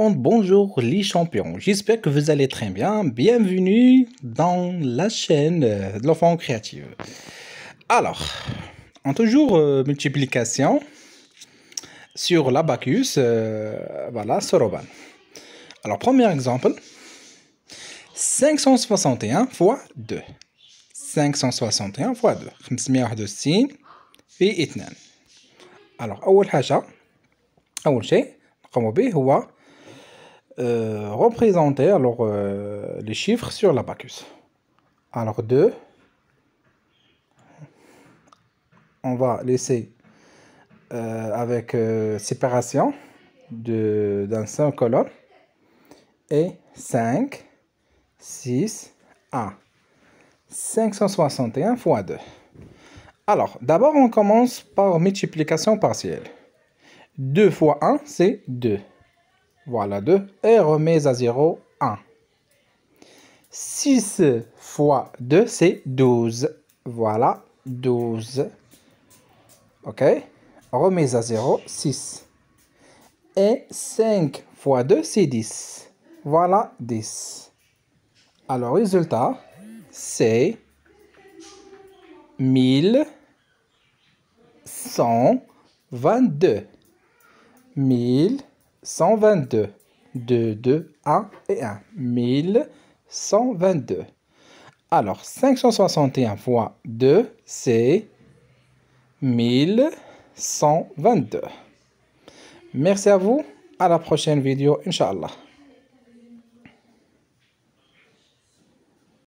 Bonjour les champions, j'espère que vous allez très bien. Bienvenue dans la chaîne euh, de l'enfant créatif. Alors, en toujours euh, multiplication sur l'abacus, euh, voilà, Soroban. Alors, premier exemple, 561 x 2. 561 x 2. 561 et 2. Alors, au حاجة au شيء نقوم به euh, représenter alors, euh, les chiffres sur l'abacus. Alors 2, on va laisser euh, avec séparation d'un dans 5 colonnes et 5, 6, 1. 561 fois 2. Alors, d'abord, on commence par multiplication partielle. 2 fois 1, c'est 2 voilà 2, et remets à 0, 1. 6 fois 2, c'est 12. Voilà, 12. OK Remets à 0, 6. Et 5 fois 2, c'est 10. Voilà, 10. Alors, résultat, c'est 1122. 1122. 122. 2, 2, 1 et 1. 1122. Alors, 561 fois 2, c'est 1122. Merci à vous. À la prochaine vidéo, Inch'Allah.